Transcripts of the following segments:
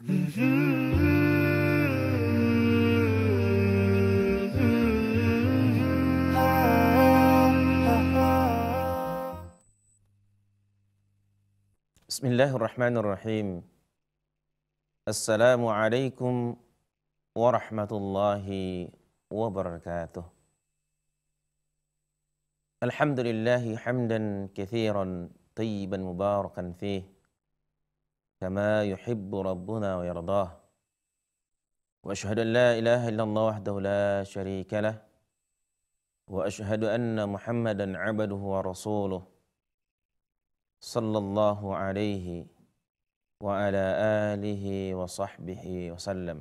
بسم الله الرحمن الرحيم السلام عليكم ورحمة الله وبركاته الحمد لله حمدا كثيرا طيبا مباركا فيه كما يحب ربنا ويرضاه واشهد ان لا اله الا الله وحده لا شريك له واشهد ان محمدا عبده ورسوله صلى الله عليه وعلى اله وصحبه وسلم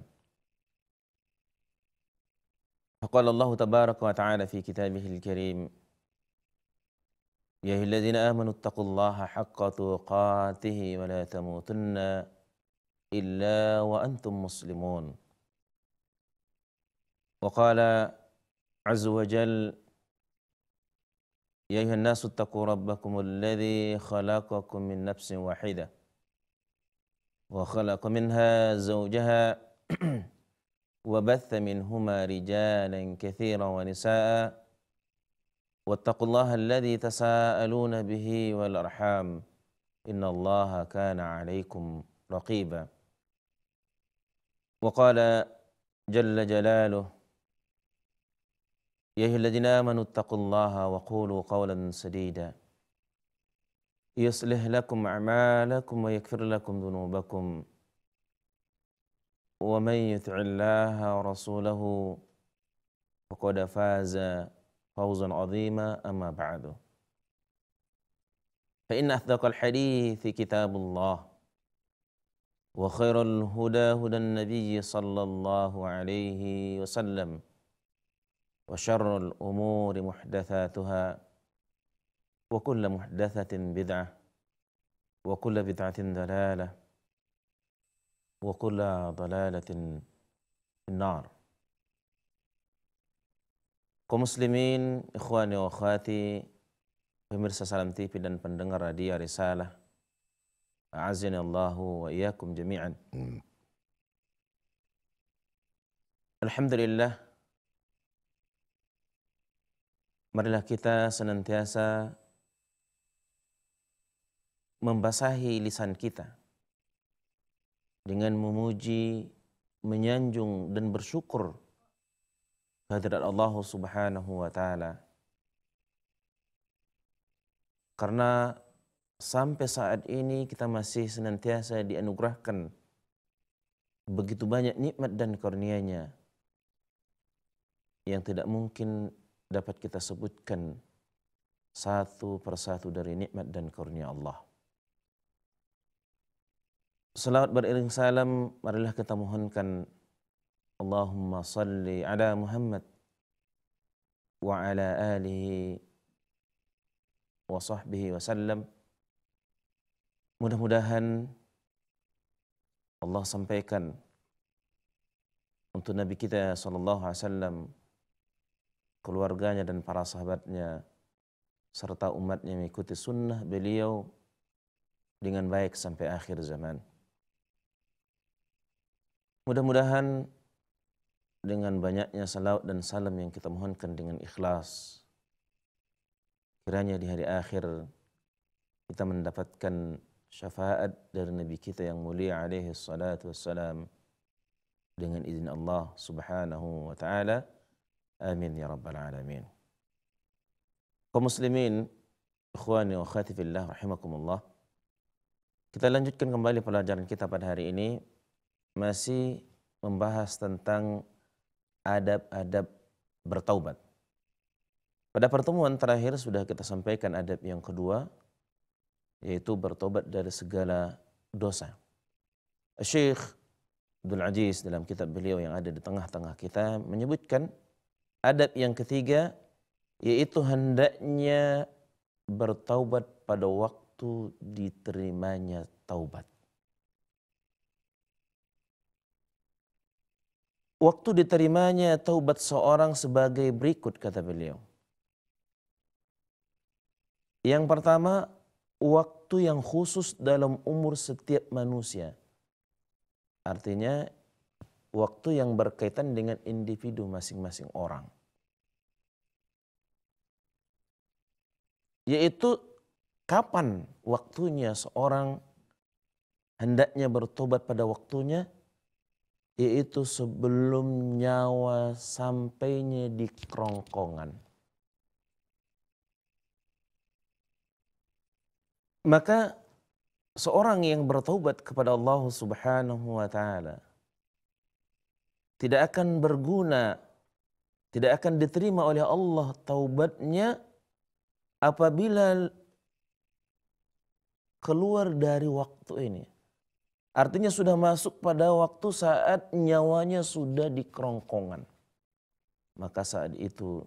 فقال الله تبارك وتعالى في كتابه الكريم يا أيها الذين آمنوا اتقوا الله حق تقاته ولا تموتن إلا وأنتم مسلمون وقال عز وجل يا أيها الناس اتقوا ربكم الذي خلقكم من نفس واحدة وخلق منها زوجها وبث منهما رجالا كثيرا ونساء واتقوا الله الذي تساءلون به والأرحام إن الله كان عليكم رقيبا وقال جل جلاله يا أيها الذين آمنوا اتقوا الله وقولوا قولا سديدا يصلح لكم أعمالكم ويكفر لكم ذنوبكم ومن يطع الله ورسوله فقد فاز فوزا عظيما أما بعد فإن أصدق الحديث كتاب الله وخير الهدى هدى النبي صلى الله عليه وسلم وشر الأمور محدثاتها وكل محدثة بدعة وكل بدعة ضلالة وكل ضلالة في النار Kaum muslimin, ikhwani wa akhwati, pemirsa Salam TV dan pendengar radio Risalah. A'azina Allahu wa iyyakum jami'an. Hmm. Alhamdulillah. Marilah kita senantiasa membasahi lisan kita dengan memuji, menyanjung dan bersyukur kehadirat Allah Subhanahu wa taala. Karena sampai saat ini kita masih senantiasa dianugerahkan begitu banyak nikmat dan karunia-Nya yang tidak mungkin dapat kita sebutkan satu persatu dari nikmat dan karunia Allah. Salawat beriring salam, marilah kita mohonkan Allahumma salli ala Muhammad wa ala alihi wa sahbihi wa sallam. Mudah-mudahan Allah sampaikan untuk Nabi kita sallallahu alaihi wasallam keluarganya dan para sahabatnya serta umatnya mengikuti sunnah beliau dengan baik sampai akhir zaman. Mudah-mudahan dengan banyaknya salawat dan salam yang kita mohonkan dengan ikhlas. Kiranya di hari akhir kita mendapatkan syafaat dari Nabi kita yang mulia alaihi salatu wassalam dengan izin Allah subhanahu wa ta'ala. Amin ya Rabbal Alamin. Kau muslimin, ikhwani wa khatifillah rahimakumullah. Kita lanjutkan kembali pelajaran kita pada hari ini. Masih membahas tentang adab-adab bertaubat. Pada pertemuan terakhir sudah kita sampaikan adab yang kedua, yaitu bertobat dari segala dosa. Syekh Abdul Aziz dalam kitab beliau yang ada di tengah-tengah kita menyebutkan adab yang ketiga yaitu hendaknya bertaubat pada waktu diterimanya taubat. Waktu diterimanya taubat seorang sebagai berikut kata beliau. Yang pertama, waktu yang khusus dalam umur setiap manusia. Artinya waktu yang berkaitan dengan individu masing-masing orang. Yaitu kapan waktunya seorang hendaknya bertobat pada waktunya yaitu sebelum nyawa sampainya di kerongkongan. Maka seorang yang bertobat kepada Allah Subhanahu wa taala tidak akan berguna tidak akan diterima oleh Allah taubatnya apabila keluar dari waktu ini Artinya sudah masuk pada waktu saat nyawanya sudah di kerongkongan. Maka saat itu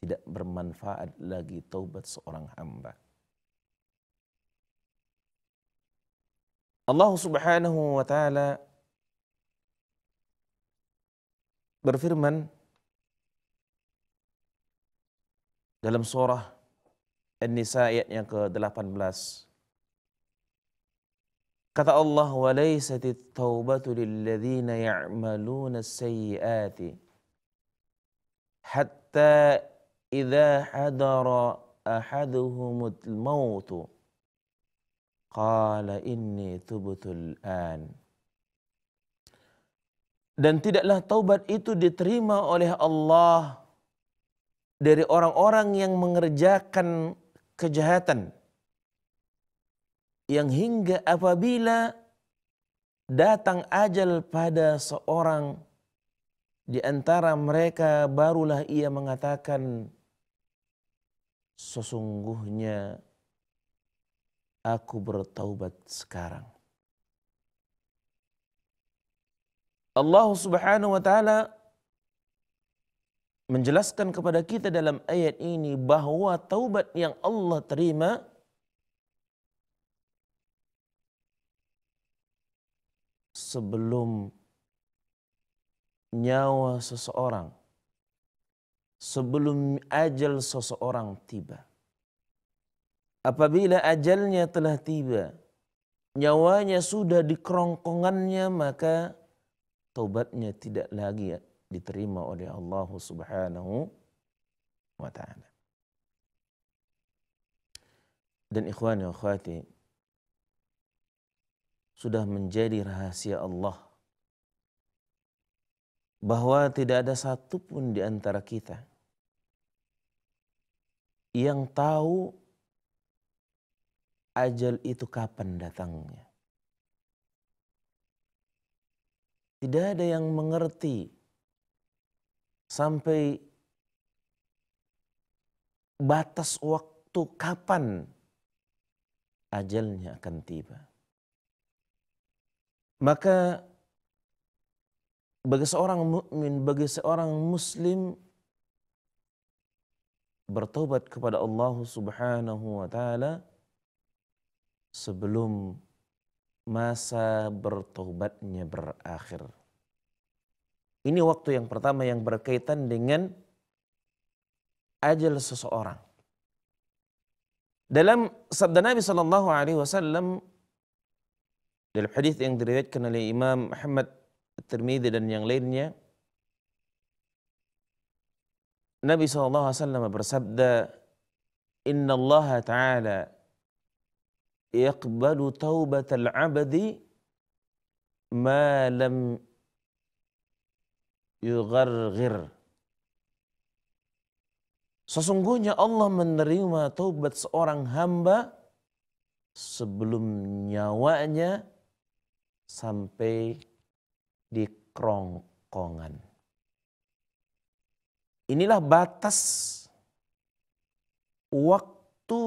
tidak bermanfaat lagi taubat seorang hamba. Allah Subhanahu wa taala berfirman dalam surah An-Nisa ayat yang ke-18 Kata Allah, وَلَيْسَتِ التَّوْبَةُ لِلَّذِينَ يَعْمَلُونَ السَّيِّئَاتِ حَتَّى إِذَا حَدَرَ أَحَدُهُمُ الْمَوْتُ قَالَ إِنِّي تُبْتُ Dan tidaklah taubat itu diterima oleh Allah dari orang-orang yang mengerjakan kejahatan yang hingga apabila datang ajal pada seorang di antara mereka barulah ia mengatakan sesungguhnya aku bertaubat sekarang. Allah Subhanahu wa taala menjelaskan kepada kita dalam ayat ini bahwa taubat yang Allah terima sebelum nyawa seseorang, sebelum ajal seseorang tiba. Apabila ajalnya telah tiba, nyawanya sudah di kerongkongannya, maka taubatnya tidak lagi diterima oleh Allah Subhanahu wa taala. Dan ikhwan ya akhwati, sudah menjadi rahasia Allah bahwa tidak ada satupun di antara kita yang tahu ajal itu kapan datangnya. Tidak ada yang mengerti sampai batas waktu kapan ajalnya akan tiba. Maka bagi seorang mukmin, bagi seorang muslim bertobat kepada Allah Subhanahu wa taala sebelum masa bertobatnya berakhir. Ini waktu yang pertama yang berkaitan dengan ajal seseorang. Dalam sabda Nabi Shallallahu Alaihi Wasallam dalam hadis yang diriwayatkan oleh Imam Ahmad Tirmidzi dan yang lainnya Nabi SAW bersabda Inna Allah Ta'ala yaqbalu al abadi ma lam yugharghir Sesungguhnya Allah menerima taubat seorang hamba sebelum nyawanya sampai di kerongkongan. Inilah batas waktu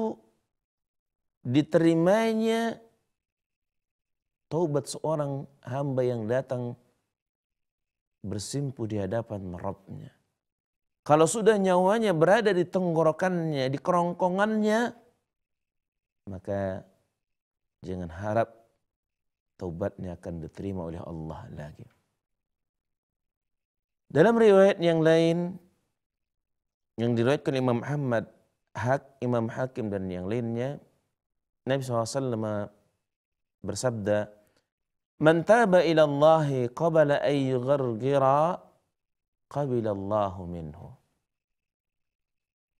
diterimanya taubat seorang hamba yang datang bersimpu di hadapan Rabbnya. Kalau sudah nyawanya berada di tenggorokannya, di kerongkongannya, maka jangan harap taubatnya akan diterima oleh Allah lagi. Dalam riwayat yang lain yang diriwayatkan Imam Ahmad, Hak Imam Hakim dan yang lainnya, Nabi SAW bersabda, "Man taba ila Allah qabla ay yughargira qabila Allah minhu."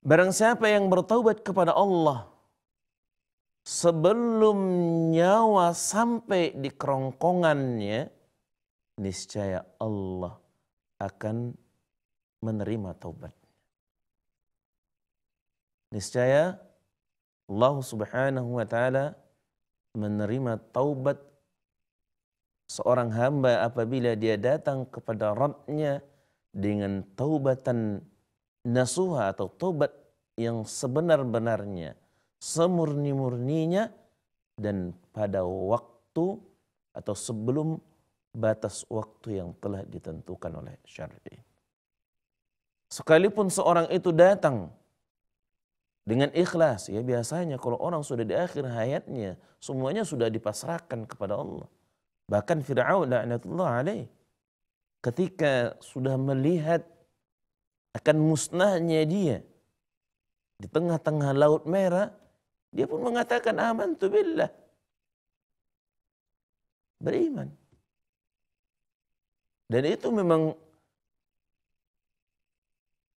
Barang siapa yang bertaubat kepada Allah sebelum nyawa sampai di kerongkongannya, niscaya Allah akan menerima taubat. Niscaya Allah Subhanahu wa taala menerima taubat seorang hamba apabila dia datang kepada Rabbnya dengan taubatan nasuha atau taubat yang sebenar-benarnya semurni-murninya dan pada waktu atau sebelum batas waktu yang telah ditentukan oleh syar'i. Sekalipun seorang itu datang dengan ikhlas ya biasanya kalau orang sudah di akhir hayatnya semuanya sudah dipasrahkan kepada Allah. Bahkan Firaun laknatullah alaih ketika sudah melihat akan musnahnya dia di tengah-tengah laut merah dia pun mengatakan aman tu billah. Beriman. Dan itu memang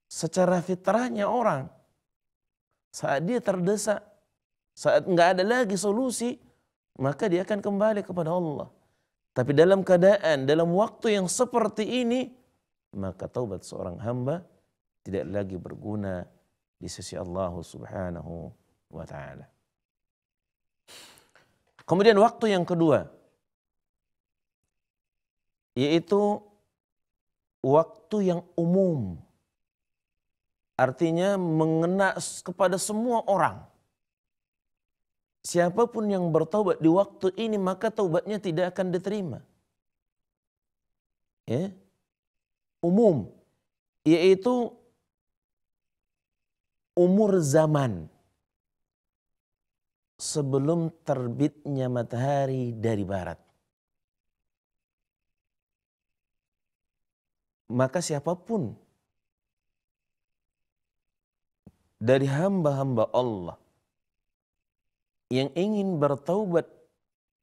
secara fitrahnya orang. Saat dia terdesak, saat nggak ada lagi solusi, maka dia akan kembali kepada Allah. Tapi dalam keadaan, dalam waktu yang seperti ini, maka taubat seorang hamba tidak lagi berguna di sisi Allah Subhanahu wa taala. Kemudian waktu yang kedua yaitu waktu yang umum. Artinya mengena kepada semua orang. Siapapun yang bertaubat di waktu ini maka taubatnya tidak akan diterima. Ya. Umum yaitu umur zaman sebelum terbitnya matahari dari barat. Maka siapapun dari hamba-hamba Allah yang ingin bertaubat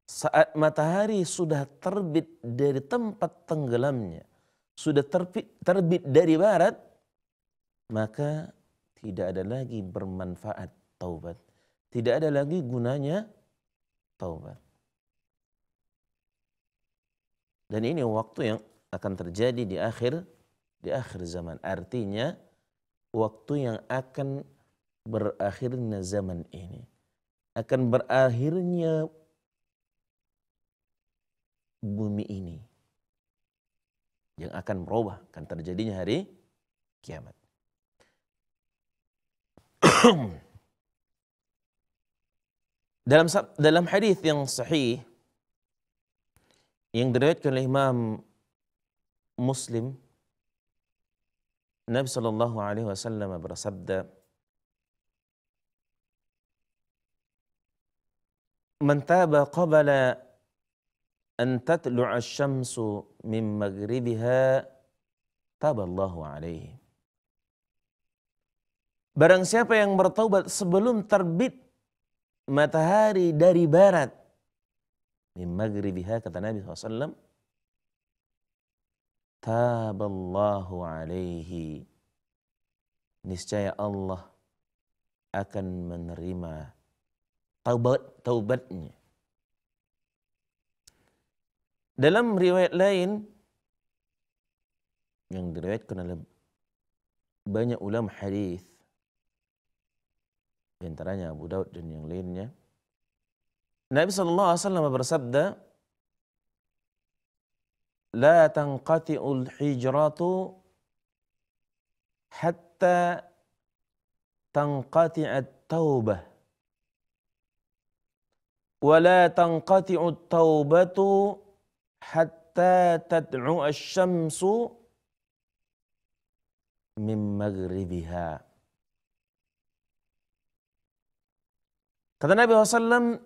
saat matahari sudah terbit dari tempat tenggelamnya, sudah terbit, terbit dari barat, maka tidak ada lagi bermanfaat taubat tidak ada lagi gunanya taubat. Dan ini waktu yang akan terjadi di akhir di akhir zaman. Artinya waktu yang akan berakhirnya zaman ini akan berakhirnya bumi ini yang akan merubah akan terjadinya hari kiamat. Dalam dalam hadis yang sahih yang diriwayatkan oleh Imam Muslim Nabi Shallallahu Alaihi Wasallam bersabda, "Man taba qabla an tatlu'a asy-syamsu min maghribiha taballahu alaihi." Barang siapa yang bertaubat sebelum terbit matahari dari barat min maghribiha kata Nabi SAW taballahu alaihi niscaya Allah akan menerima taubat taubatnya dalam riwayat lain yang diriwayatkan oleh banyak ulama hadis di antaranya Abu Daud dan yang lainnya. Nabi Shallallahu Alaihi Wasallam bersabda, لا تنقطع الحجرة حتى تنقطع التوبة ولا تنقطع التوبة حتى تدعو الشمس من مغربها Kata Nabi SAW,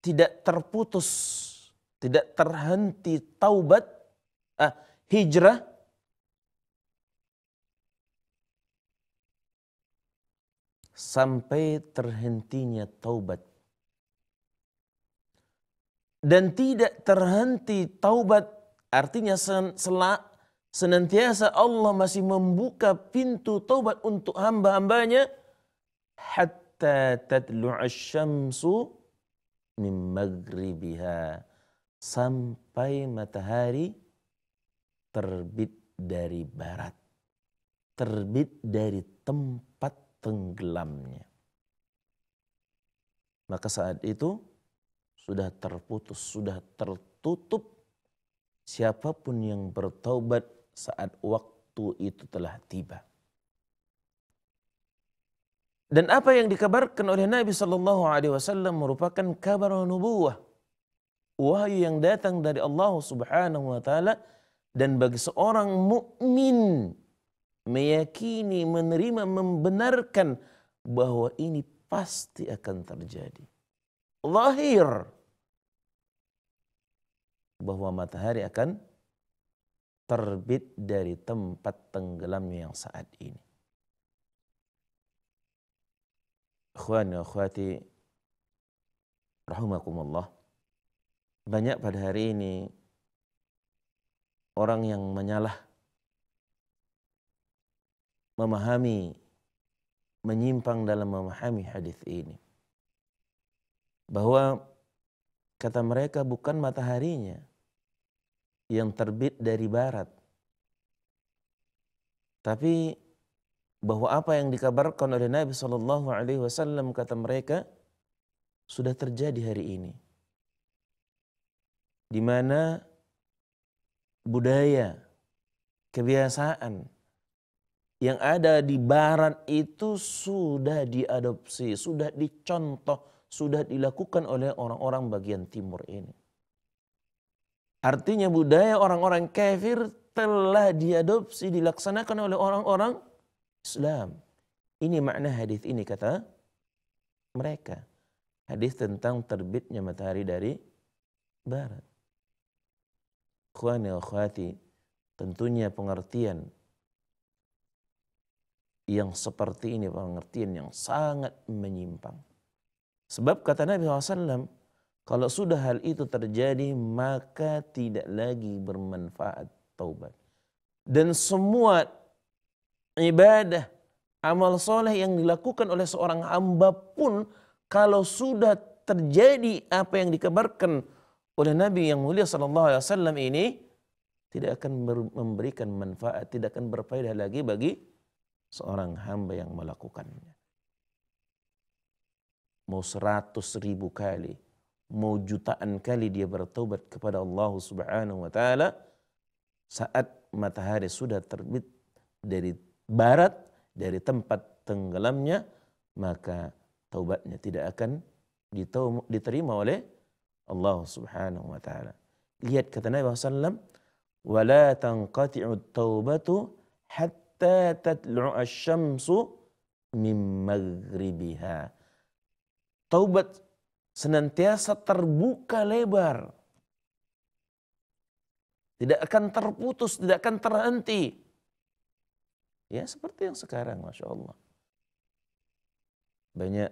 tidak terputus, tidak terhenti taubat, eh, hijrah sampai terhentinya taubat. Dan tidak terhenti taubat artinya selak senantiasa Allah masih membuka pintu taubat untuk hamba-hambanya hatta hatta tadlu'a syamsu min maghribiha sampai matahari terbit dari barat terbit dari tempat tenggelamnya maka saat itu sudah terputus sudah tertutup siapapun yang bertaubat saat waktu itu telah tiba dan apa yang dikabarkan oleh Nabi Shallallahu Alaihi Wasallam merupakan kabar nubuah, wahyu yang datang dari Allah Subhanahu Wa Taala dan bagi seorang mukmin meyakini, menerima, membenarkan bahwa ini pasti akan terjadi. Lahir bahwa matahari akan terbit dari tempat tenggelam yang saat ini. Ikhwan wa akhwati Rahumakumullah Banyak pada hari ini orang yang menyalah memahami menyimpang dalam memahami hadis ini. Bahwa kata mereka bukan mataharinya yang terbit dari barat. Tapi bahwa apa yang dikabarkan oleh Nabi Shallallahu Alaihi Wasallam kata mereka sudah terjadi hari ini, di mana budaya, kebiasaan yang ada di Barat itu sudah diadopsi, sudah dicontoh, sudah dilakukan oleh orang-orang bagian Timur ini. Artinya budaya orang-orang kafir telah diadopsi, dilaksanakan oleh orang-orang Islam. Ini makna hadis ini kata mereka. Hadis tentang terbitnya matahari dari barat. Khuanil khwati, tentunya pengertian yang seperti ini pengertian yang sangat menyimpang. Sebab kata Nabi SAW, kalau sudah hal itu terjadi maka tidak lagi bermanfaat taubat. Dan semua ibadah, amal soleh yang dilakukan oleh seorang hamba pun kalau sudah terjadi apa yang dikabarkan oleh Nabi yang mulia Sallallahu Alaihi Wasallam ini tidak akan memberikan manfaat, tidak akan berfaedah lagi bagi seorang hamba yang melakukannya. Mau seratus ribu kali, mau jutaan kali dia bertobat kepada Allah Subhanahu Wa Taala saat matahari sudah terbit dari barat dari tempat tenggelamnya, maka taubatnya tidak akan diterima oleh Allah Subhanahu wa taala. Lihat kata Nabi SAW, وَلَا taubatu hatta حَتَّى asy-syamsu min maghribiha." Taubat senantiasa terbuka lebar. Tidak akan terputus, tidak akan terhenti Ya seperti yang sekarang, Masya Allah. Banyak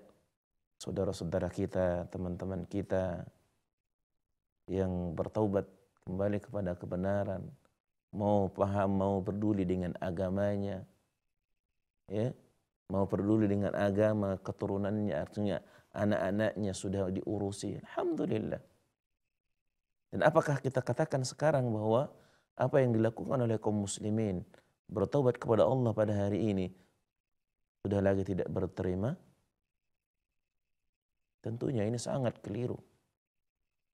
saudara-saudara kita, teman-teman kita yang bertaubat kembali kepada kebenaran, mau paham, mau peduli dengan agamanya, ya, mau peduli dengan agama keturunannya, artinya anak-anaknya sudah diurusi. Alhamdulillah. Dan apakah kita katakan sekarang bahwa apa yang dilakukan oleh kaum muslimin bertobat kepada Allah pada hari ini sudah lagi tidak berterima tentunya ini sangat keliru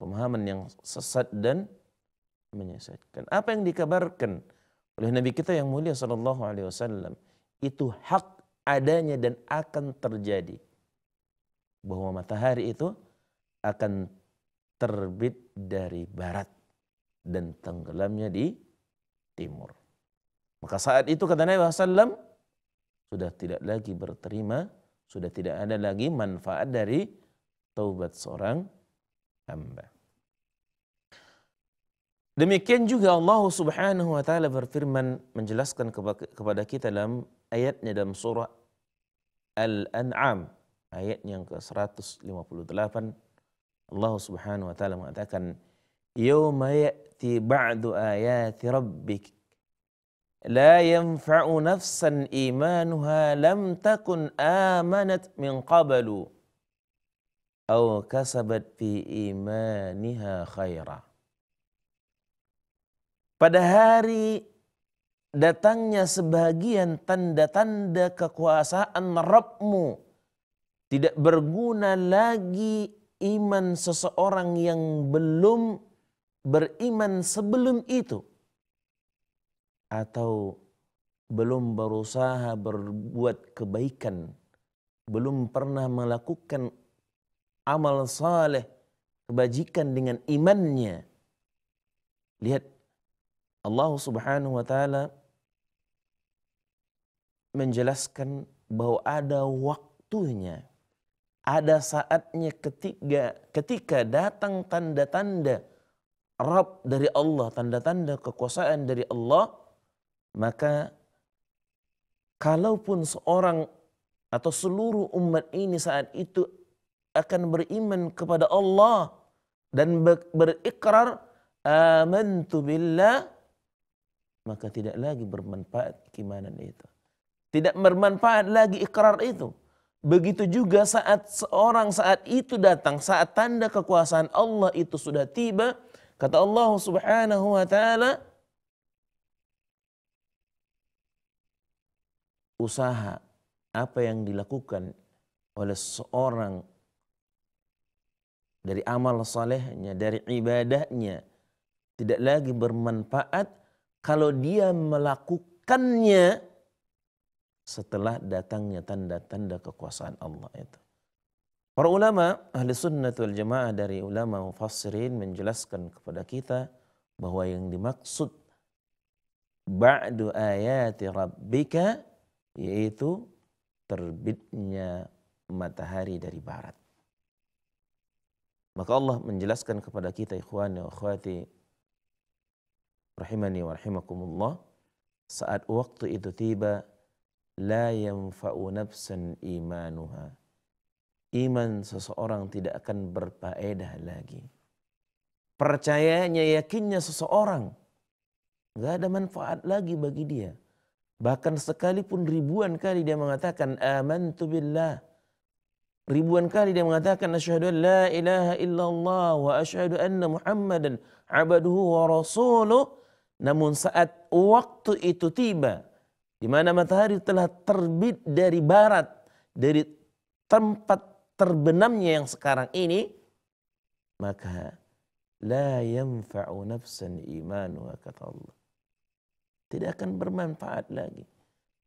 pemahaman yang sesat dan menyesatkan apa yang dikabarkan oleh Nabi kita yang mulia Shallallahu Alaihi Wasallam itu hak adanya dan akan terjadi bahwa matahari itu akan terbit dari barat dan tenggelamnya di timur. Maka saat itu kata Nabi SAW, sudah tidak lagi berterima, sudah tidak ada lagi manfaat dari taubat seorang hamba. Demikian juga Allah Subhanahu wa taala berfirman menjelaskan kepada kita dalam ayatnya dalam surah Al-An'am ayat yang ke-158 Allah Subhanahu wa taala mengatakan yauma ya'ti ba'du ayati rabbik لا ينفع نفسا إيمانها لم تكن آمنت من قبل أو كسبت في إيمانها خيرا. pada hari datangnya sebagian tanda-tanda kekuasaan Rabbmu tidak berguna lagi iman seseorang yang belum beriman sebelum itu atau belum berusaha berbuat kebaikan, belum pernah melakukan amal saleh, kebajikan dengan imannya. Lihat Allah Subhanahu wa taala menjelaskan bahwa ada waktunya, ada saatnya ketika ketika datang tanda-tanda Rab dari Allah, tanda-tanda kekuasaan dari Allah maka kalaupun seorang atau seluruh umat ini saat itu akan beriman kepada Allah dan berikrar amantu billah maka tidak lagi bermanfaat keimanan itu. Tidak bermanfaat lagi ikrar itu. Begitu juga saat seorang saat itu datang, saat tanda kekuasaan Allah itu sudah tiba, kata Allah Subhanahu wa taala, usaha apa yang dilakukan oleh seorang dari amal solehnya dari ibadahnya tidak lagi bermanfaat kalau dia melakukannya setelah datangnya tanda-tanda kekuasaan Allah itu. Para ulama ahli sunnah wal jamaah dari ulama mufassirin menjelaskan kepada kita bahwa yang dimaksud ba'du ayati rabbika yaitu terbitnya matahari dari barat. Maka Allah menjelaskan kepada kita ikhwani wa akhwati rahimani wa rahimakumullah saat waktu itu tiba la yanfa'u nafsan imanuha iman seseorang tidak akan berfaedah lagi percayanya yakinnya seseorang nggak ada manfaat lagi bagi dia Bahkan sekalipun ribuan kali dia mengatakan amantu billah. Ribuan kali dia mengatakan asyhadu an la ilaha illallah wa asyhadu anna Muhammadan abaduhu wa rasuluh. Namun saat waktu itu tiba di mana matahari telah terbit dari barat dari tempat terbenamnya yang sekarang ini maka la yanfa'u nafsan imanuha kata Allah tidak akan bermanfaat lagi.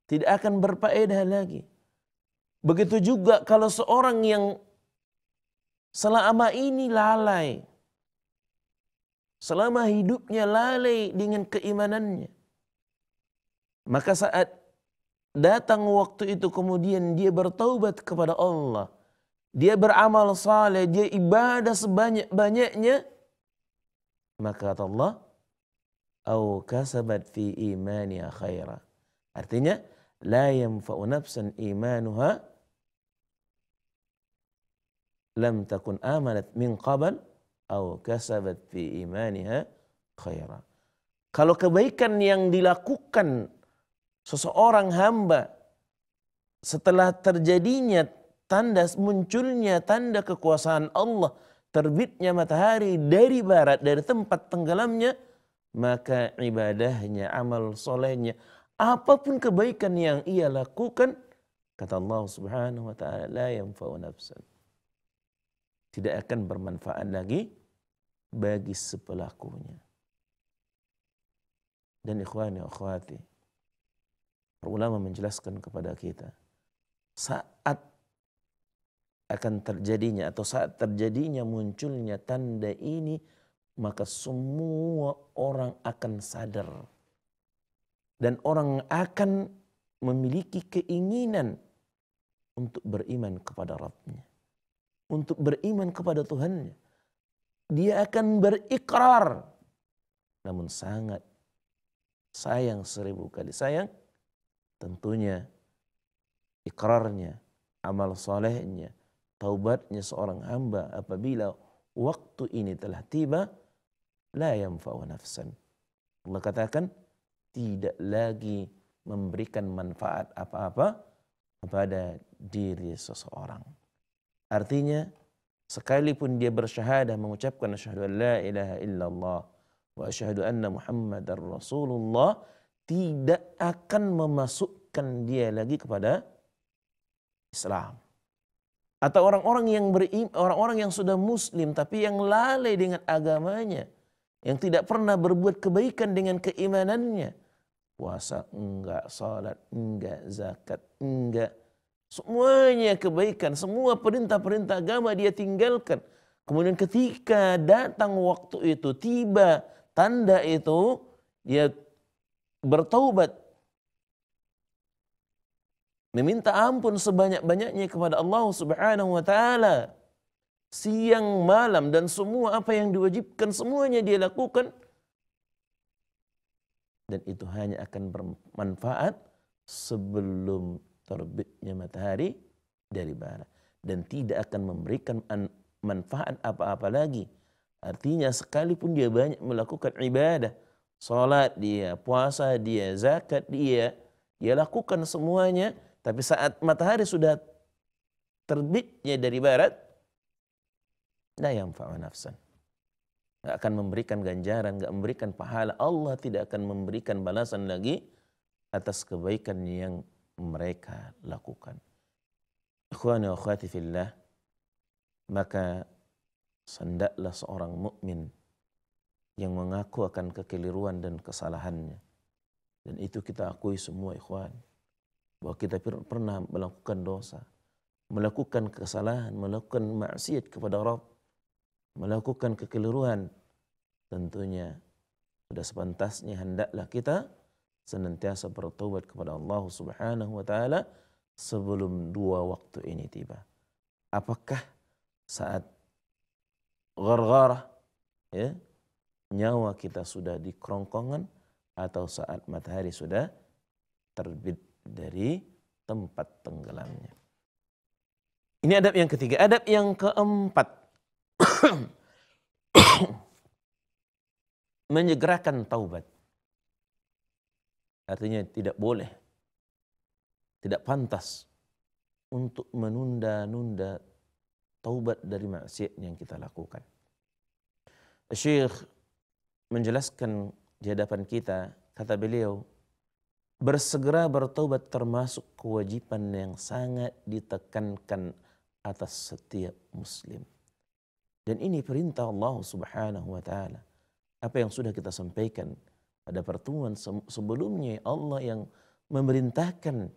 Tidak akan berfaedah lagi. Begitu juga kalau seorang yang selama ini lalai. Selama hidupnya lalai dengan keimanannya. Maka saat datang waktu itu kemudian dia bertaubat kepada Allah. Dia beramal saleh, dia ibadah sebanyak-banyaknya. Maka kata Allah, أو kasabat fi إيمانها khaira. Artinya la yanfa'u nafsan imanuha lam takun آمنت min qabl أو kasabat fi imaniha khaira. Kalau kebaikan yang dilakukan seseorang hamba setelah terjadinya tanda munculnya tanda kekuasaan Allah terbitnya matahari dari barat dari tempat tenggelamnya maka ibadahnya, amal solehnya, apapun kebaikan yang ia lakukan, kata Allah Subhanahu wa taala, la yanfa'u nafsan. Tidak akan bermanfaat lagi bagi sepelakunya. Dan ikhwani akhwati, ulama menjelaskan kepada kita, saat akan terjadinya atau saat terjadinya munculnya tanda ini maka semua orang akan sadar dan orang akan memiliki keinginan untuk beriman kepada Rabbnya. Untuk beriman kepada Tuhannya. Dia akan berikrar. Namun sangat sayang seribu kali sayang. Tentunya ikrarnya, amal solehnya, taubatnya seorang hamba apabila waktu ini telah tiba, la yanfa'u nafsan. Allah katakan tidak lagi memberikan manfaat apa-apa kepada diri seseorang. Artinya, sekalipun dia bersyahadah mengucapkan asyhadu an la ilaha illallah wa asyhadu anna muhammadar rasulullah tidak akan memasukkan dia lagi kepada Islam. Atau orang-orang yang berim, orang-orang yang sudah muslim tapi yang lalai dengan agamanya, yang tidak pernah berbuat kebaikan dengan keimanannya. Puasa enggak, salat enggak, zakat enggak. Semuanya kebaikan, semua perintah-perintah agama dia tinggalkan. Kemudian ketika datang waktu itu, tiba tanda itu, dia bertaubat. Meminta ampun sebanyak-banyaknya kepada Allah subhanahu wa ta'ala siang, malam, dan semua apa yang diwajibkan, semuanya dia lakukan. Dan itu hanya akan bermanfaat sebelum terbitnya matahari dari barat. Dan tidak akan memberikan manfaat apa-apa lagi. Artinya sekalipun dia banyak melakukan ibadah, salat dia, puasa dia, zakat dia, dia lakukan semuanya, tapi saat matahari sudah terbitnya dari barat, La yanfa'u nafsan. Gak akan memberikan ganjaran, gak memberikan pahala. Allah tidak akan memberikan balasan lagi atas kebaikan yang mereka lakukan. Ikhwani wa akhwati fillah, maka sendaklah seorang mukmin yang mengaku akan kekeliruan dan kesalahannya. Dan itu kita akui semua ikhwan. Bahwa kita pernah melakukan dosa, melakukan kesalahan, melakukan maksiat kepada Rabb melakukan kekeliruan, tentunya sudah sepantasnya hendaklah kita senantiasa bertobat kepada Allah Subhanahu wa taala sebelum dua waktu ini tiba. Apakah saat ghargharah ya, nyawa kita sudah di kerongkongan atau saat matahari sudah terbit dari tempat tenggelamnya. Ini adab yang ketiga. Adab yang keempat menyegerakan taubat. Artinya tidak boleh, tidak pantas untuk menunda-nunda taubat dari maksiat yang kita lakukan. Syekh menjelaskan di hadapan kita, kata beliau, bersegera bertaubat termasuk kewajiban yang sangat ditekankan atas setiap muslim. Dan ini perintah Allah Subhanahu wa taala. Apa yang sudah kita sampaikan pada pertemuan sebelumnya Allah yang memerintahkan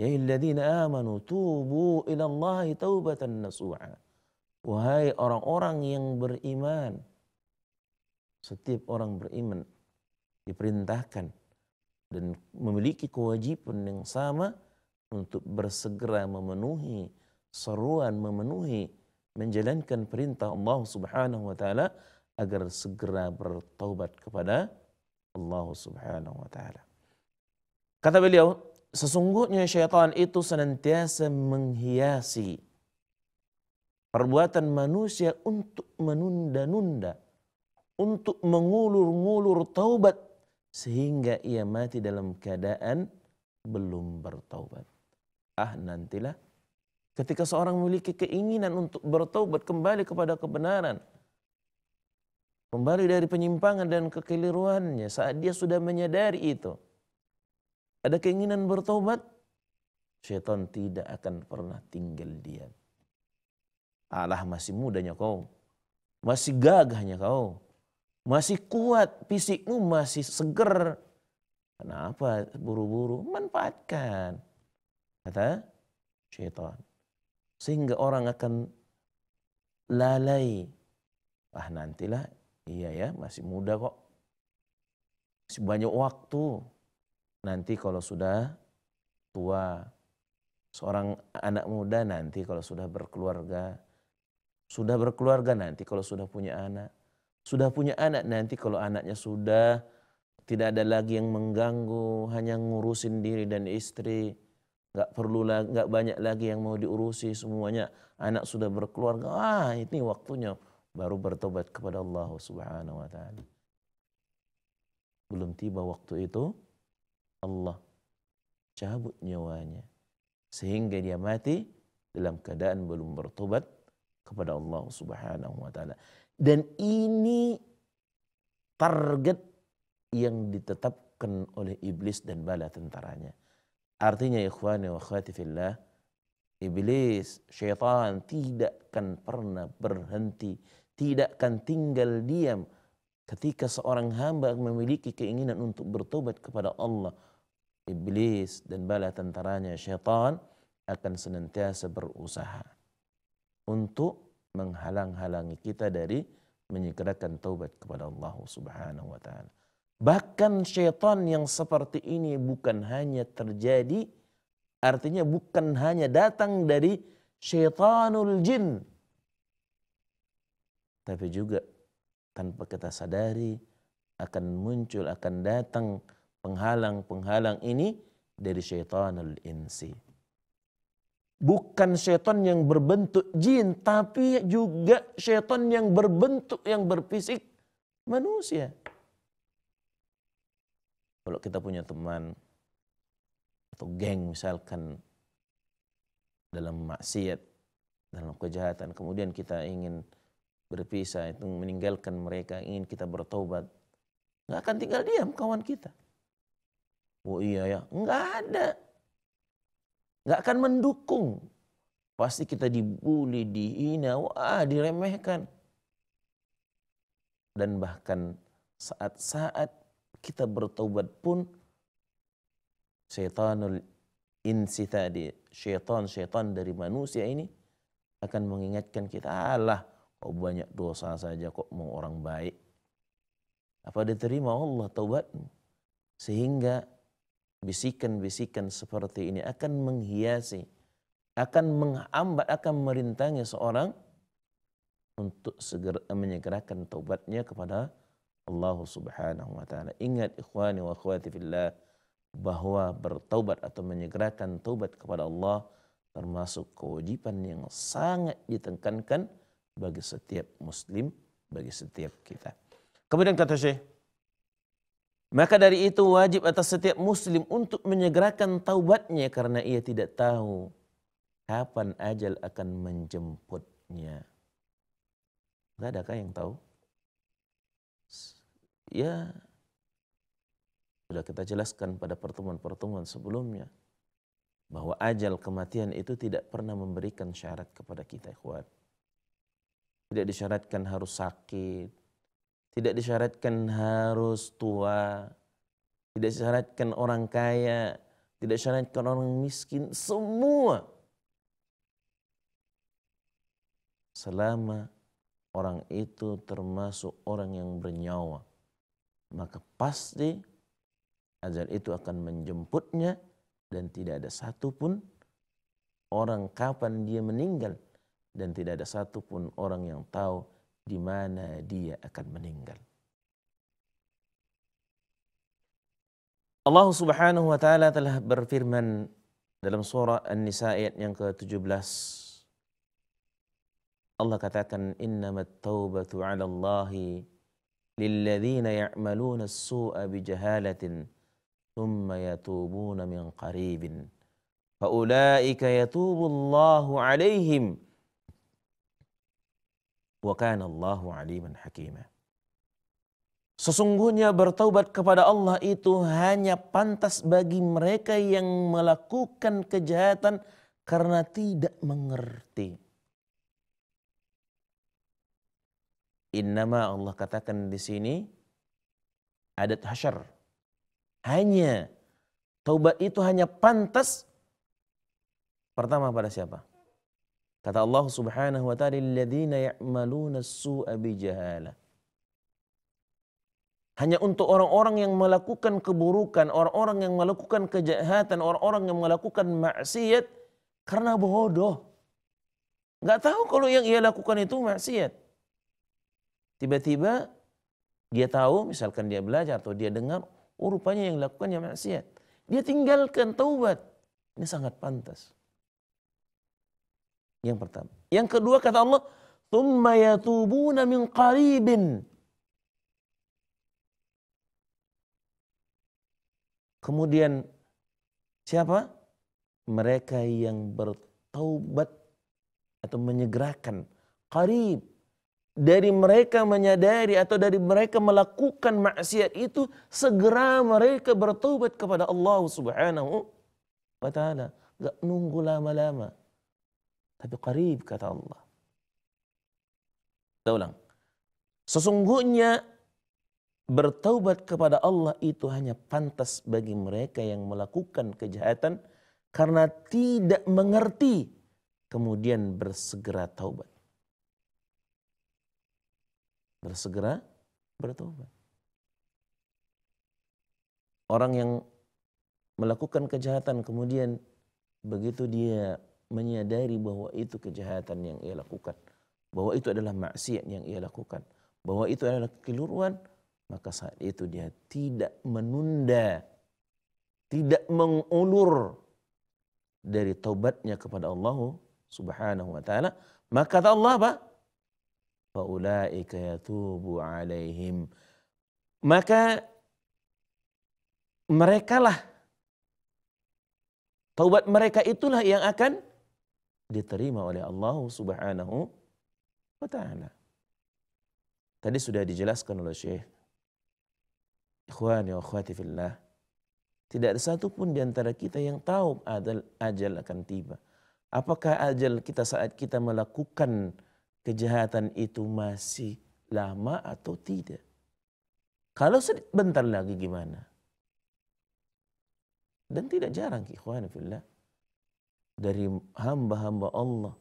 Ya alladzina amanu tubu ila Allah taubatan nasu'a. Wahai orang-orang yang beriman. Setiap orang beriman diperintahkan dan memiliki kewajiban yang sama untuk bersegera memenuhi seruan memenuhi menjalankan perintah Allah Subhanahu wa taala agar segera bertaubat kepada Allah Subhanahu wa taala. Kata beliau, sesungguhnya syaitan itu senantiasa menghiasi perbuatan manusia untuk menunda-nunda, untuk mengulur-ngulur taubat sehingga ia mati dalam keadaan belum bertaubat. Ah nantilah Ketika seorang memiliki keinginan untuk bertobat kembali kepada kebenaran, kembali dari penyimpangan dan kekeliruannya saat dia sudah menyadari itu. Ada keinginan bertobat, setan tidak akan pernah tinggal diam. allah masih mudanya kau, masih gagahnya kau, masih kuat fisikmu, masih seger. Kenapa buru-buru? Manfaatkan. Kata setan sehingga orang akan lalai. Ah nantilah, iya ya masih muda kok. Masih banyak waktu. Nanti kalau sudah tua, seorang anak muda nanti kalau sudah berkeluarga, sudah berkeluarga nanti kalau sudah punya anak, sudah punya anak nanti kalau anaknya sudah tidak ada lagi yang mengganggu, hanya ngurusin diri dan istri nggak perlu nggak banyak lagi yang mau diurusi semuanya anak sudah berkeluarga ah ini waktunya baru bertobat kepada Allah Subhanahu wa taala belum tiba waktu itu Allah cabut nyawanya sehingga dia mati dalam keadaan belum bertobat kepada Allah Subhanahu wa taala dan ini target yang ditetapkan oleh iblis dan bala tentaranya Artinya ikhwani wa khawati fillah, iblis, syaitan tidak akan pernah berhenti, tidak akan tinggal diam ketika seorang hamba memiliki keinginan untuk bertobat kepada Allah. Iblis dan bala tentaranya syaitan akan senantiasa berusaha untuk menghalang-halangi kita dari menyegerakan taubat kepada Allah Subhanahu wa taala. Bahkan syaitan yang seperti ini bukan hanya terjadi, artinya bukan hanya datang dari syaitanul jin. Tapi juga tanpa kita sadari akan muncul, akan datang penghalang-penghalang ini dari syaitanul insi. Bukan syaitan yang berbentuk jin, tapi juga syaitan yang berbentuk, yang berfisik manusia kalau kita punya teman atau geng misalkan dalam maksiat, dalam kejahatan, kemudian kita ingin berpisah, itu meninggalkan mereka, ingin kita bertobat, nggak akan tinggal diam kawan kita. Oh iya ya, nggak ada. Nggak akan mendukung. Pasti kita dibully, dihina, wah diremehkan. Dan bahkan saat-saat kita bertobat pun syaitanul insi tadi, syaitan-syaitan dari manusia ini akan mengingatkan kita, Allah kok banyak dosa saja kok mau orang baik. Apa diterima Allah taubatmu? Sehingga bisikan-bisikan seperti ini akan menghiasi, akan menghambat, akan merintangi seorang untuk segera menyegerakan taubatnya kepada Allah Subhanahu wa taala. Ingat ikhwani wa akhwati fillah bahwa bertaubat atau menyegerakan taubat kepada Allah termasuk kewajiban yang sangat ditengkankan bagi setiap muslim, bagi setiap kita. Kemudian kata Syekh, maka dari itu wajib atas setiap muslim untuk menyegerakan taubatnya karena ia tidak tahu kapan ajal akan menjemputnya. Tidak adakah yang tahu? ya sudah kita jelaskan pada pertemuan-pertemuan sebelumnya bahwa ajal kematian itu tidak pernah memberikan syarat kepada kita kuat, Tidak disyaratkan harus sakit, tidak disyaratkan harus tua, tidak disyaratkan orang kaya, tidak disyaratkan orang miskin, semua selama orang itu termasuk orang yang bernyawa maka pasti ajal itu akan menjemputnya dan tidak ada satupun orang kapan dia meninggal dan tidak ada satupun orang yang tahu di mana dia akan meninggal. Allah Subhanahu wa taala telah berfirman dalam surah An-Nisa ayat yang ke-17. Allah katakan innamat taubatu 'ala Allahi للذين يعملون السوء بجهالة ثم يتوبون من قريب فأولئك يتوب الله عليهم وكان الله عليما aliman Sesungguhnya bertaubat kepada Allah itu hanya pantas bagi mereka yang melakukan kejahatan karena tidak mengerti. Innama Allah katakan di sini adat hasyar. Hanya taubat itu hanya pantas pertama pada siapa? Kata Allah Subhanahu wa taala, "Alladzina ya'maluna as-su'a bijahalah." hanya untuk orang-orang yang melakukan keburukan, orang-orang yang melakukan kejahatan, orang-orang yang melakukan maksiat karena bodoh. Gak tahu kalau yang ia lakukan itu maksiat. Tiba-tiba dia tahu misalkan dia belajar atau dia dengar, oh rupanya yang yang maksiat. Dia tinggalkan taubat. Ini sangat pantas. Yang pertama. Yang kedua kata Allah, "Tsumma yatubuna min qaribin." Kemudian siapa? Mereka yang bertaubat atau menyegerakan qarib dari mereka menyadari atau dari mereka melakukan maksiat itu segera mereka bertobat kepada Allah Subhanahu wa taala. Gak nunggu lama-lama. Tapi qarib kata Allah. Saya ulang. Sesungguhnya bertaubat kepada Allah itu hanya pantas bagi mereka yang melakukan kejahatan karena tidak mengerti kemudian bersegera taubat bersegera bertobat. Orang yang melakukan kejahatan kemudian begitu dia menyadari bahwa itu kejahatan yang ia lakukan, bahwa itu adalah maksiat yang ia lakukan, bahwa itu adalah keliruan, maka saat itu dia tidak menunda, tidak mengulur dari taubatnya kepada Allah Subhanahu wa taala, maka kata Allah apa? faulaika yatubu alaihim maka merekalah taubat mereka itulah yang akan diterima oleh Allah Subhanahu wa taala tadi sudah dijelaskan oleh Syekh ikhwan ya akhwati fillah tidak ada pun di antara kita yang tahu ajal, ajal akan tiba. Apakah ajal kita saat kita melakukan kejahatan itu masih lama atau tidak. Kalau sebentar lagi gimana? Dan tidak jarang ikhwanifillah dari hamba-hamba Allah.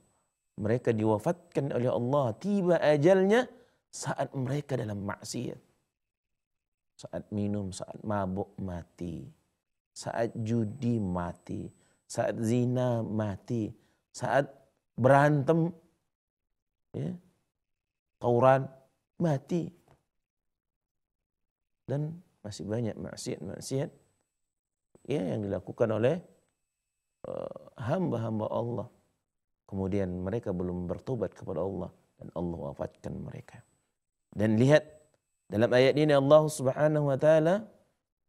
Mereka diwafatkan oleh Allah. Tiba ajalnya saat mereka dalam maksiat. Saat minum, saat mabuk mati. Saat judi mati. Saat zina mati. Saat berantem ya, tauran mati dan masih banyak maksiat-maksiat ya yang dilakukan oleh eh, hamba-hamba uh, Allah kemudian mereka belum bertobat kepada Allah dan Allah wafatkan mereka dan lihat dalam ayat ini Allah Subhanahu wa taala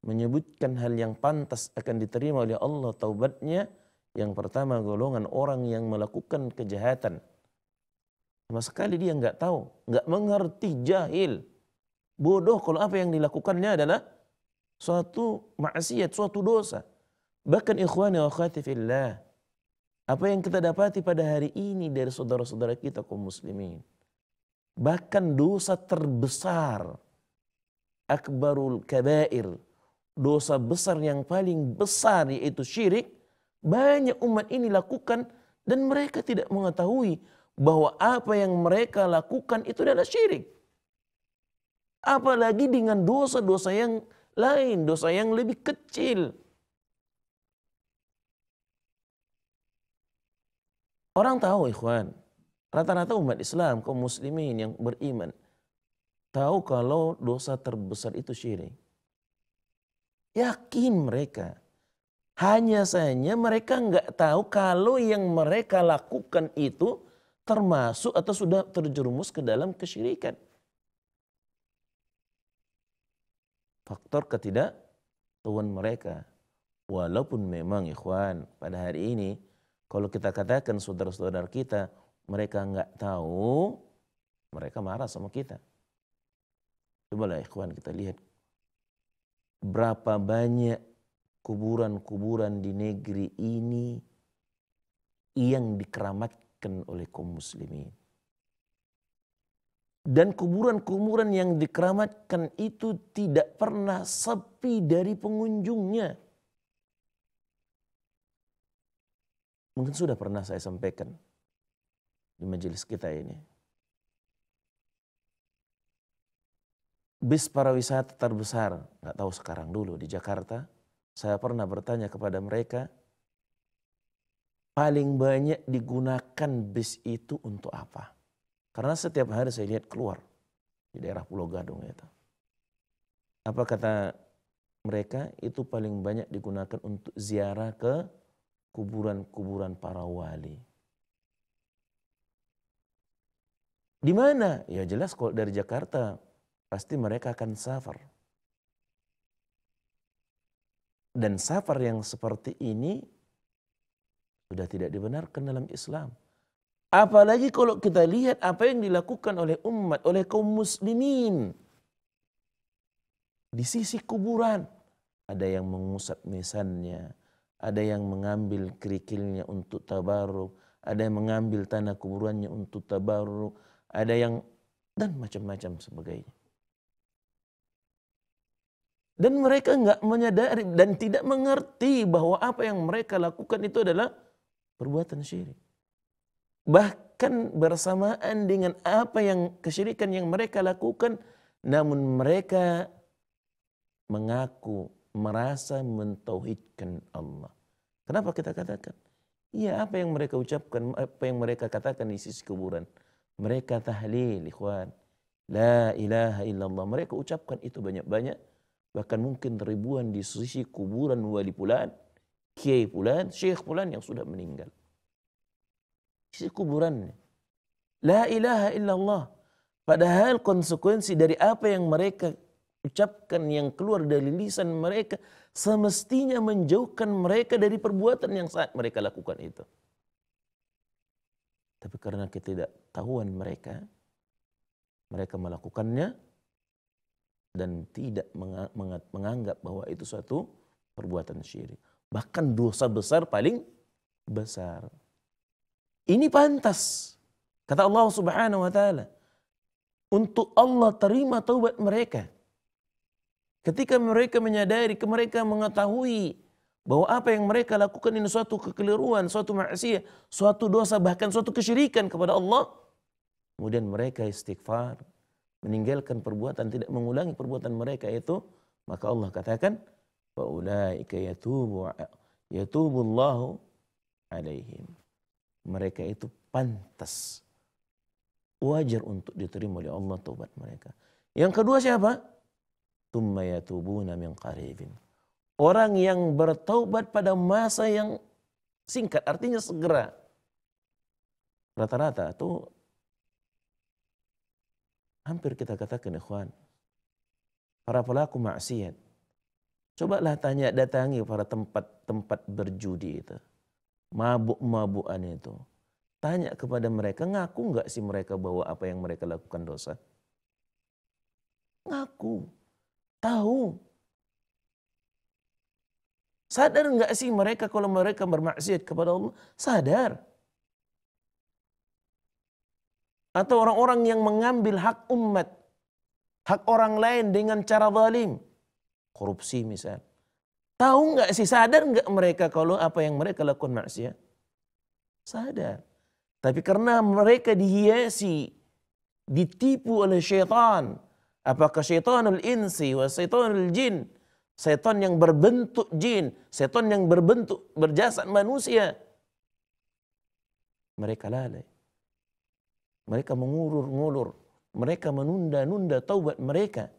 menyebutkan hal yang pantas akan diterima oleh Allah taubatnya yang pertama golongan orang yang melakukan kejahatan sama sekali dia nggak tahu, nggak mengerti, jahil. Bodoh kalau apa yang dilakukannya adalah suatu maksiat, suatu dosa. Bahkan ikhwani wa akhwati fillah. Apa yang kita dapati pada hari ini dari saudara-saudara kita kaum muslimin. Bahkan dosa terbesar. Akbarul kabair. Dosa besar yang paling besar yaitu syirik. Banyak umat ini lakukan dan mereka tidak mengetahui bahwa apa yang mereka lakukan itu adalah syirik. Apalagi dengan dosa-dosa yang lain, dosa yang lebih kecil. Orang tahu ikhwan, rata-rata umat Islam, kaum muslimin yang beriman, tahu kalau dosa terbesar itu syirik. Yakin mereka. Hanya saja mereka nggak tahu kalau yang mereka lakukan itu termasuk atau sudah terjerumus ke dalam kesyirikan. Faktor ketidaktahuan mereka. Walaupun memang ikhwan pada hari ini kalau kita katakan saudara-saudara kita mereka nggak tahu, mereka marah sama kita. Coba lah ikhwan kita lihat berapa banyak kuburan-kuburan di negeri ini yang dikeramatkan didapatkan oleh kaum muslimin. Dan kuburan-kuburan yang dikeramatkan itu tidak pernah sepi dari pengunjungnya. Mungkin sudah pernah saya sampaikan di majelis kita ini. Bis para wisata terbesar, nggak tahu sekarang dulu di Jakarta, saya pernah bertanya kepada mereka, paling banyak digunakan bis itu untuk apa? Karena setiap hari saya lihat keluar di daerah Pulau Gadung itu. Apa kata mereka? Itu paling banyak digunakan untuk ziarah ke kuburan-kuburan para wali. Di mana? Ya jelas kalau dari Jakarta pasti mereka akan safar. Dan safar yang seperti ini sudah tidak dibenarkan dalam Islam. Apalagi kalau kita lihat apa yang dilakukan oleh umat, oleh kaum muslimin. Di sisi kuburan. Ada yang mengusap mesannya. Ada yang mengambil kerikilnya untuk tabaruk. Ada yang mengambil tanah kuburannya untuk tabaruk. Ada yang dan macam-macam sebagainya. Dan mereka nggak menyadari dan tidak mengerti bahwa apa yang mereka lakukan itu adalah perbuatan syirik. Bahkan bersamaan dengan apa yang kesyirikan yang mereka lakukan, namun mereka mengaku merasa mentauhidkan Allah. Kenapa kita katakan? Ya apa yang mereka ucapkan, apa yang mereka katakan di sisi kuburan. Mereka tahlil, ikhwan. La ilaha illallah. Mereka ucapkan itu banyak-banyak. Bahkan mungkin ribuan di sisi kuburan wali pulaan kiai Pulan, syekh Pulan yang sudah meninggal. Isi kuburannya. La ilaha illallah. Padahal konsekuensi dari apa yang mereka ucapkan yang keluar dari lisan mereka semestinya menjauhkan mereka dari perbuatan yang saat mereka lakukan itu. Tapi karena ketidaktahuan mereka, mereka melakukannya dan tidak menganggap bahwa itu suatu perbuatan syirik bahkan dosa besar paling besar. Ini pantas. Kata Allah Subhanahu wa taala, untuk Allah terima taubat mereka. Ketika mereka menyadari, mereka mengetahui bahwa apa yang mereka lakukan ini suatu kekeliruan, suatu maksiat, suatu dosa, bahkan suatu kesyirikan kepada Allah. Kemudian mereka istighfar, meninggalkan perbuatan, tidak mengulangi perbuatan mereka itu, maka Allah katakan, wa yatubu yatubullahu alaihim. Mereka itu pantas wajar untuk diterima oleh Allah taubat mereka. Yang kedua siapa? Tumma yatubuna min qaribin. Orang yang bertaubat pada masa yang singkat artinya segera. Rata-rata itu hampir kita katakan ikhwan. Para pelaku maksiat Cobalah tanya, datangi para tempat-tempat berjudi itu. Mabuk-mabukan itu. Tanya kepada mereka, ngaku nggak sih mereka bahwa apa yang mereka lakukan dosa? Ngaku. Tahu. Sadar nggak sih mereka kalau mereka bermaksiat kepada Allah? Sadar. Atau orang-orang yang mengambil hak umat, hak orang lain dengan cara zalim korupsi misal. Tahu nggak sih, sadar nggak mereka kalau apa yang mereka lakukan maksiat? Sadar. Tapi karena mereka dihiasi, ditipu oleh syaitan. Apakah syaitan al-insi wa syaitan al-jin? Setan yang berbentuk jin, setan yang berbentuk berjasad manusia. Mereka lalai. Mereka mengulur-ngulur. Mereka menunda-nunda taubat mereka.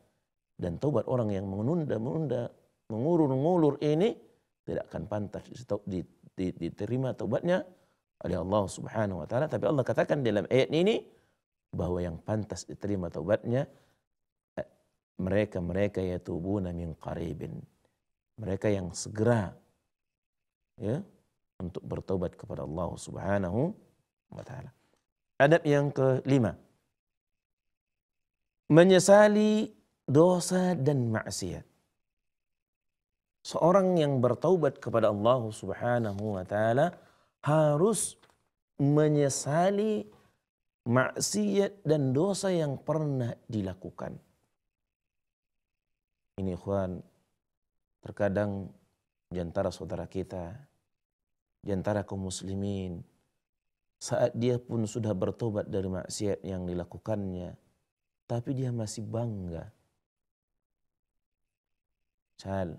Dan taubat orang yang menunda-menunda, mengulur-ngulur ini tidak akan pantas diterima taubatnya oleh Allah Subhanahu wa taala. Tapi Allah katakan dalam ayat ini bahwa yang pantas diterima taubatnya eh, mereka-mereka yatubuna min qaribin. Mereka yang segera ya untuk bertobat kepada Allah Subhanahu wa taala. Adab yang kelima menyesali dosa dan maksiat. Seorang yang bertaubat kepada Allah Subhanahu wa taala harus menyesali maksiat dan dosa yang pernah dilakukan. Ini ikhwan, terkadang di antara saudara kita, di antara kaum muslimin, saat dia pun sudah bertobat dari maksiat yang dilakukannya, tapi dia masih bangga child,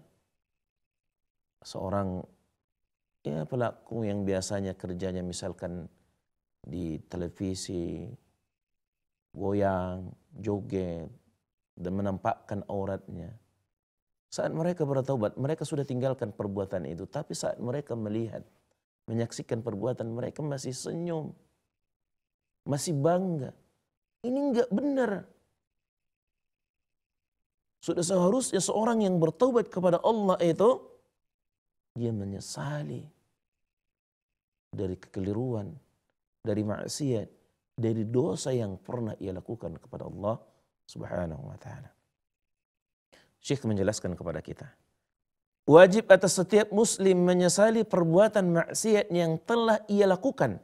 seorang ya pelaku yang biasanya kerjanya misalkan di televisi, goyang, joget, dan menampakkan auratnya. Saat mereka bertaubat, mereka sudah tinggalkan perbuatan itu. Tapi saat mereka melihat, menyaksikan perbuatan mereka masih senyum, masih bangga. Ini enggak benar. Sudah seharusnya seorang yang bertobat kepada Allah itu dia menyesali dari kekeliruan, dari maksiat, dari dosa yang pernah ia lakukan kepada Allah Subhanahu wa taala. Syekh menjelaskan kepada kita. Wajib atas setiap muslim menyesali perbuatan maksiat yang telah ia lakukan.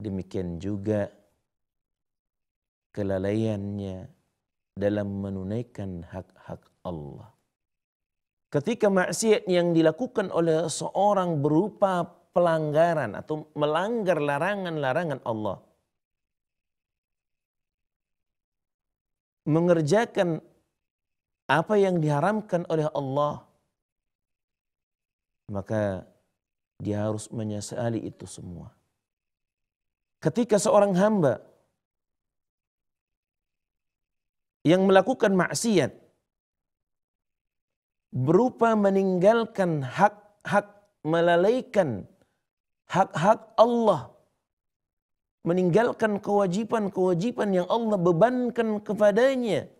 Demikian juga kelalaiannya, dalam menunaikan hak-hak Allah. Ketika maksiat yang dilakukan oleh seorang berupa pelanggaran atau melanggar larangan-larangan Allah. Mengerjakan apa yang diharamkan oleh Allah. Maka dia harus menyesali itu semua. Ketika seorang hamba yang melakukan maksiat berupa meninggalkan hak-hak melalaikan hak-hak Allah meninggalkan kewajiban-kewajiban yang Allah bebankan kepadanya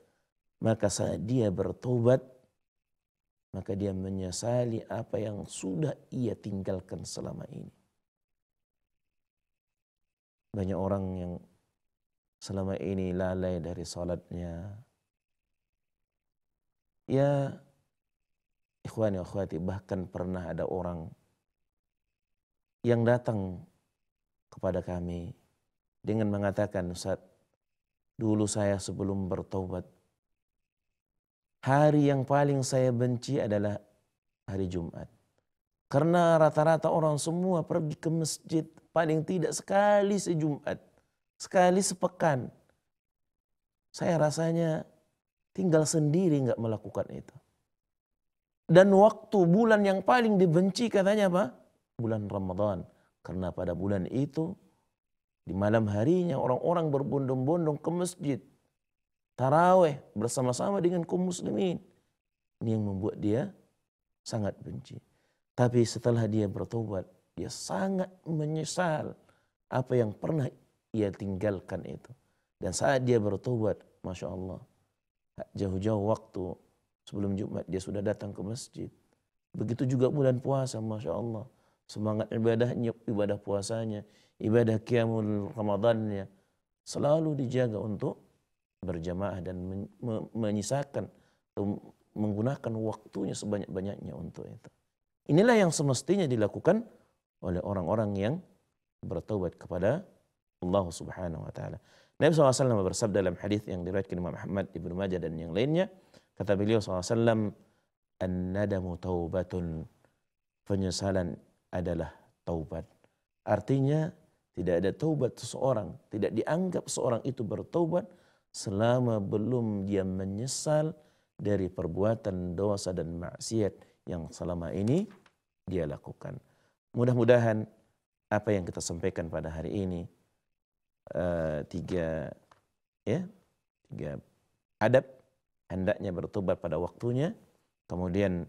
maka saat dia bertobat maka dia menyesali apa yang sudah ia tinggalkan selama ini banyak orang yang selama ini lalai dari sholatnya. Ya, ikhwan akhwati, ya bahkan pernah ada orang yang datang kepada kami dengan mengatakan, Ustaz, dulu saya sebelum bertobat hari yang paling saya benci adalah hari Jumat. Karena rata-rata orang semua pergi ke masjid paling tidak sekali sejumat sekali sepekan saya rasanya tinggal sendiri nggak melakukan itu. Dan waktu bulan yang paling dibenci katanya apa? Bulan Ramadan. Karena pada bulan itu di malam harinya orang-orang berbondong-bondong ke masjid. Taraweh bersama-sama dengan kaum muslimin. Ini yang membuat dia sangat benci. Tapi setelah dia bertobat, dia sangat menyesal apa yang pernah ia tinggalkan itu. Dan saat dia bertobat, Masya Allah, jauh-jauh waktu sebelum Jumat dia sudah datang ke masjid. Begitu juga bulan puasa, Masya Allah. Semangat ibadahnya, ibadah puasanya, ibadah kiamul Ramadannya. Selalu dijaga untuk berjamaah dan menyisakan atau menggunakan waktunya sebanyak-banyaknya untuk itu. Inilah yang semestinya dilakukan oleh orang-orang yang bertobat kepada Allah Subhanahu wa taala. Nabi SAW bersabda dalam hadis yang diriwayatkan Imam Ahmad, Ibnu Majah dan yang lainnya, kata beliau SAW, "An-nadamu taubatun." Penyesalan adalah taubat. Artinya tidak ada taubat seseorang, tidak dianggap seorang itu bertaubat selama belum dia menyesal dari perbuatan dosa dan maksiat yang selama ini dia lakukan. Mudah-mudahan apa yang kita sampaikan pada hari ini Eh, tiga ya tiga adab hendaknya bertobat pada waktunya kemudian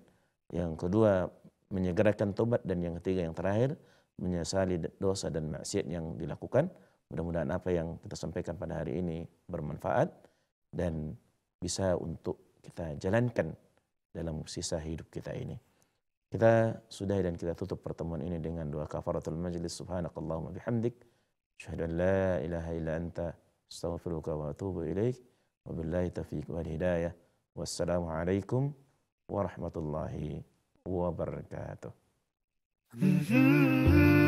yang kedua menyegerakan tobat dan yang ketiga yang terakhir menyesali dosa dan maksiat yang dilakukan mudah-mudahan apa yang kita sampaikan pada hari ini bermanfaat dan bisa untuk kita jalankan dalam sisa hidup kita ini kita sudah dan kita tutup pertemuan ini dengan doa kafaratul majlis subhanakallahumma bihamdik أشهد أن لا إله إلا أنت أستغفرك وأتوب إليك وبالله التوفيق والهداية والسلام عليكم ورحمة الله وبركاته. Mm-hmm.